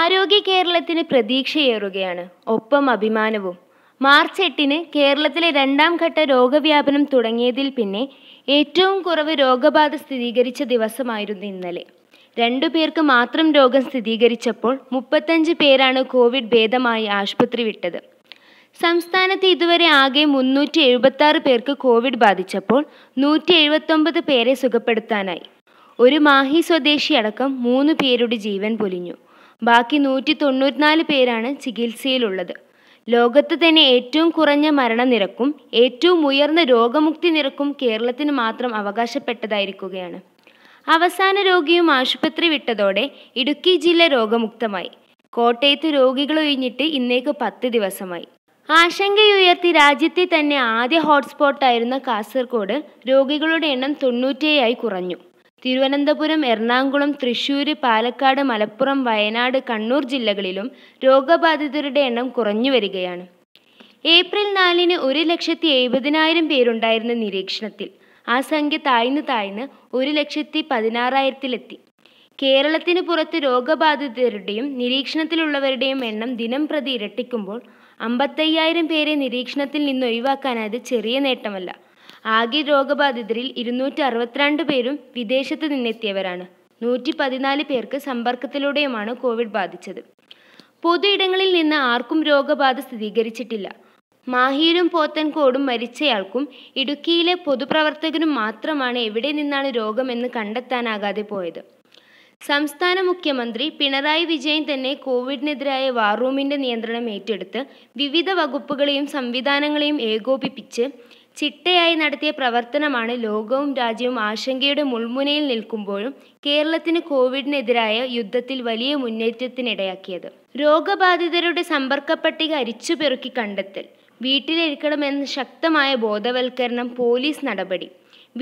ആരോഗ്യ കേരളത്തിന് പ്രതീക്ഷയേറുകയാണ് ഒപ്പം അഭിമാനവും മാർച്ച് എട്ടിന് കേരളത്തിലെ രണ്ടാം ഘട്ട രോഗവ്യാപനം തുടങ്ങിയതിൽ പിന്നെ ഏറ്റവും കുറവ് രോഗബാധ സ്ഥിരീകരിച്ച ദിവസമായിരുന്നു ഇന്നലെ രണ്ടു പേർക്ക് മാത്രം രോഗം സ്ഥിരീകരിച്ചപ്പോൾ മുപ്പത്തഞ്ച് പേരാണ് കോവിഡ് ഭേദമായി ആശുപത്രി വിട്ടത് സംസ്ഥാനത്ത് ഇതുവരെ ആകെ മുന്നൂറ്റി എഴുപത്തി പേർക്ക് കോവിഡ് ബാധിച്ചപ്പോൾ നൂറ്റി എഴുപത്തൊമ്പത് പേരെ സുഖപ്പെടുത്താനായി ഒരു മാഹി സ്വദേശി അടക്കം മൂന്ന് പേരുടെ ജീവൻ പൊലിഞ്ഞു ബാക്കി നൂറ്റി തൊണ്ണൂറ്റിനാല് പേരാണ് ചികിത്സയിലുള്ളത് ലോകത്ത് തന്നെ ഏറ്റവും കുറഞ്ഞ മരണനിരക്കും ഏറ്റവും ഉയർന്ന രോഗമുക്തി നിരക്കും കേരളത്തിന് മാത്രം അവകാശപ്പെട്ടതായിരിക്കുകയാണ് അവസാന രോഗിയും ആശുപത്രി വിട്ടതോടെ ഇടുക്കി ജില്ല രോഗമുക്തമായി കോട്ടയത്ത് രോഗികൾ ഒഴിഞ്ഞിട്ട് ഇന്നേക്ക് പത്ത് ദിവസമായി ആശങ്കയുയർത്തി രാജ്യത്തെ തന്നെ ആദ്യ ഹോട്ട്സ്പോട്ടായിരുന്ന കാസർഗോഡ് രോഗികളുടെ എണ്ണം തൊണ്ണൂറ്റേയായി കുറഞ്ഞു തിരുവനന്തപുരം എറണാകുളം തൃശൂർ പാലക്കാട് മലപ്പുറം വയനാട് കണ്ണൂർ ജില്ലകളിലും രോഗബാധിതരുടെ എണ്ണം കുറഞ്ഞു വരികയാണ് ഏപ്രിൽ നാലിന് ഒരു ലക്ഷത്തി എഴുപതിനായിരം പേരുണ്ടായിരുന്ന നിരീക്ഷണത്തിൽ ആ സംഖ്യ താഴ്ന്നു താഴ്ന്ന് ഒരു ലക്ഷത്തി പതിനാറായിരത്തിലെത്തി കേരളത്തിന് പുറത്ത് രോഗബാധിതരുടെയും നിരീക്ഷണത്തിലുള്ളവരുടെയും എണ്ണം ദിനം പ്രതി ഇരട്ടിക്കുമ്പോൾ അമ്പത്തയ്യായിരം പേരെ നിരീക്ഷണത്തിൽ നിന്ന് ഒഴിവാക്കാനത് ചെറിയ നേട്ടമല്ല ആകെ രോഗബാധിതരിൽ ഇരുന്നൂറ്റി അറുപത്തിരണ്ട് പേരും വിദേശത്ത് നിന്നെത്തിയവരാണ് നൂറ്റി പതിനാല് പേർക്ക് സമ്പർക്കത്തിലൂടെയുമാണ് കോവിഡ് ബാധിച്ചത് പൊതു ഇടങ്ങളിൽ നിന്ന് ആർക്കും രോഗബാധ സ്ഥിരീകരിച്ചിട്ടില്ല മാഹിയിലും പോത്തൻകോടും മരിച്ചയാൾക്കും ഇടുക്കിയിലെ പൊതുപ്രവർത്തകനും മാത്രമാണ് എവിടെ നിന്നാണ് രോഗമെന്ന് കണ്ടെത്താനാകാതെ പോയത് സംസ്ഥാന മുഖ്യമന്ത്രി പിണറായി വിജയൻ തന്നെ കോവിഡിനെതിരായ വാർ റൂമിൻ്റെ നിയന്ത്രണം ഏറ്റെടുത്ത് വിവിധ വകുപ്പുകളെയും സംവിധാനങ്ങളെയും ഏകോപിപ്പിച്ച് ചിട്ടയായി നടത്തിയ പ്രവർത്തനമാണ് ലോകവും രാജ്യവും ആശങ്കയുടെ മുൾമുനയിൽ നിൽക്കുമ്പോഴും കേരളത്തിന് കോവിഡിനെതിരായ യുദ്ധത്തിൽ വലിയ മുന്നേറ്റത്തിനിടയാക്കിയത് രോഗബാധിതരുടെ സമ്പർക്ക പട്ടിക അരിച്ചുപെറുക്കി കണ്ടെത്തൽ വീട്ടിലിരിക്കണമെന്ന ശക്തമായ ബോധവൽക്കരണം പോലീസ് നടപടി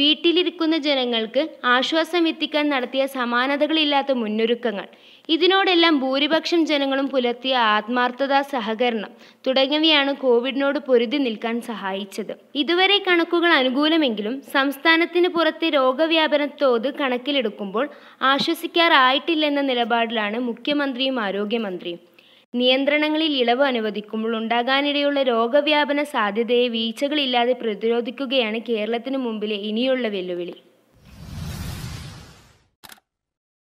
വീട്ടിലിരിക്കുന്ന ജനങ്ങൾക്ക് ആശ്വാസം എത്തിക്കാൻ നടത്തിയ സമാനതകളില്ലാത്ത മുന്നൊരുക്കങ്ങൾ ഇതിനോടെല്ലാം ഭൂരിപക്ഷം ജനങ്ങളും പുലർത്തിയ ആത്മാർത്ഥത സഹകരണം തുടങ്ങിയവയാണ് കോവിഡിനോട് പൊരുതി നിൽക്കാൻ സഹായിച്ചത് ഇതുവരെ കണക്കുകൾ അനുകൂലമെങ്കിലും സംസ്ഥാനത്തിന് പുറത്തെ രോഗവ്യാപന തോത് കണക്കിലെടുക്കുമ്പോൾ ആശ്വസിക്കാറായിട്ടില്ലെന്ന നിലപാടിലാണ് മുഖ്യമന്ത്രിയും ആരോഗ്യമന്ത്രിയും നിയന്ത്രണങ്ങളിൽ ഇളവ് അനുവദിക്കുമ്പോൾ ഉണ്ടാകാനിടയുള്ള രോഗവ്യാപന സാധ്യതയെ വീഴ്ചകളില്ലാതെ പ്രതിരോധിക്കുകയാണ് കേരളത്തിന് മുമ്പിലെ ഇനിയുള്ള വെല്ലുവിളി